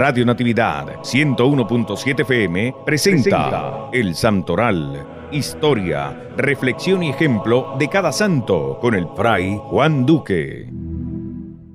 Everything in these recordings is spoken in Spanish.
Radio Natividad 101.7 FM presenta El Santoral, historia, reflexión y ejemplo de cada santo con el fray Juan Duque.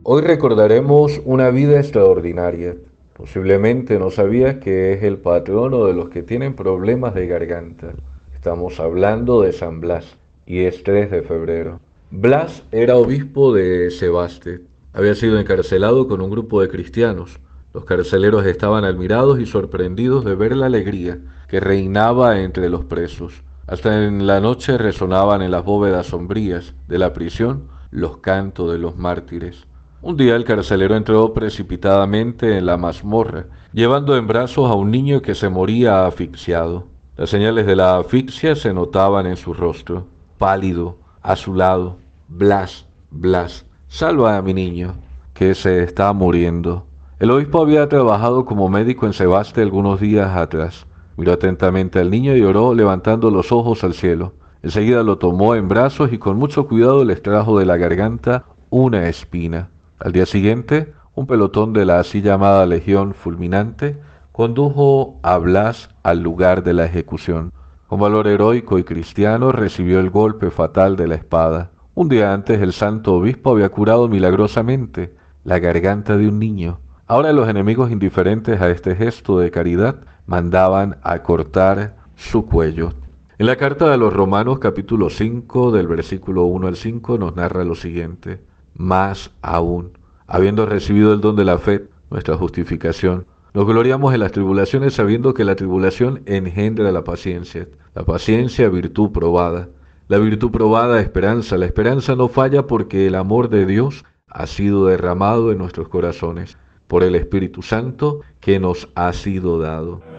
Hoy recordaremos una vida extraordinaria. Posiblemente no sabías que es el patrono de los que tienen problemas de garganta. Estamos hablando de San Blas y es 3 de febrero. Blas era obispo de Sebaste. Había sido encarcelado con un grupo de cristianos. Los carceleros estaban admirados y sorprendidos de ver la alegría que reinaba entre los presos. Hasta en la noche resonaban en las bóvedas sombrías de la prisión los cantos de los mártires. Un día el carcelero entró precipitadamente en la mazmorra, llevando en brazos a un niño que se moría asfixiado. Las señales de la asfixia se notaban en su rostro, pálido, azulado. Blas, Blas, salva a mi niño, que se está muriendo. El obispo había trabajado como médico en Sebaste algunos días atrás. Miró atentamente al niño y oró levantando los ojos al cielo. Enseguida lo tomó en brazos y con mucho cuidado le extrajo de la garganta una espina. Al día siguiente, un pelotón de la así llamada Legión Fulminante condujo a Blas al lugar de la ejecución. Con valor heroico y cristiano recibió el golpe fatal de la espada. Un día antes el santo obispo había curado milagrosamente la garganta de un niño Ahora los enemigos indiferentes a este gesto de caridad mandaban a cortar su cuello. En la carta de los Romanos capítulo 5 del versículo 1 al 5 nos narra lo siguiente, más aún, habiendo recibido el don de la fe, nuestra justificación, nos gloriamos en las tribulaciones sabiendo que la tribulación engendra la paciencia, la paciencia virtud probada, la virtud probada esperanza, la esperanza no falla porque el amor de Dios ha sido derramado en nuestros corazones por el Espíritu Santo que nos ha sido dado.